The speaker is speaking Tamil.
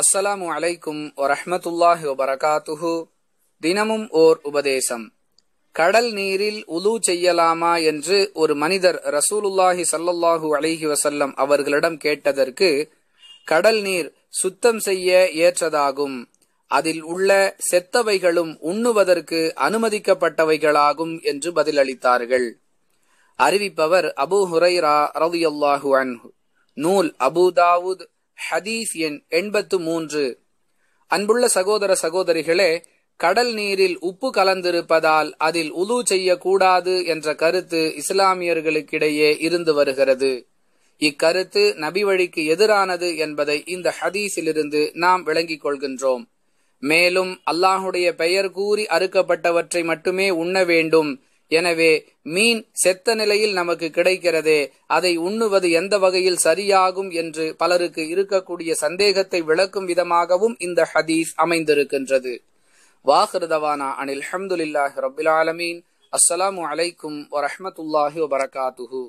அஸ்ஸலாமு அலைக்கும் வரஹமத்துல்லாஹி வபரகாத்துஹு தினமும் ஓர் உபதேசம் கடல் நீரில் உலு செய்யலாமா என்று ஒரு மனிதர் ரசூலுல்லாஹி சல்லல்லாஹு அலிஹி வசல்லம் அவர்களிடம் கேட்டதற்கு கடல் நீர் சுத்தம் செய்ய ஏற்றதாகும் அதில் உள்ள செத்தவைகளும் உண்ணுவதற்கு அனுமதிக்கப்பட்டவைகளாகும் என்று பதிலளித்தார்கள் அறிவிப்பவர் அபு ஹுரைரா ரவியல்லாஹு அன்ஹு நூல் அபு தாவூத் ஹதீஸ் எண் எண்பத்து மூன்று அன்புள்ள சகோதர சகோதரிகளே கடல் நீரில் உப்பு கலந்திருப்பதால் அதில் உலு செய்யக்கூடாது என்ற கருத்து இஸ்லாமியர்களுக்கிடையே இருந்து வருகிறது இக்கருத்து நபி வழிக்கு எதிரானது என்பதை இந்த ஹதீஸிலிருந்து நாம் விளங்கிக் கொள்கின்றோம் மேலும் அல்லாஹுடைய பெயர் கூறி அறுக்கப்பட்டவற்றை மட்டுமே உண்ண வேண்டும் எனவே மீன் செத்த நிலையில் நமக்கு கிடைக்கிறதே அதை உண்ணுவது எந்த வகையில் சரியாகும் என்று பலருக்கு இருக்கக்கூடிய சந்தேகத்தை விளக்கும் விதமாகவும் இந்த ஹதீஸ் அமைந்திருக்கின்றது வாஹிருதவானா அனில் ஹம்துலில்லாஹி ரபில் ஆலமீன் அஸ்ஸலாமு அலைக்கும் வரஹமத்துல்லாஹி வபரகாத்துஹூ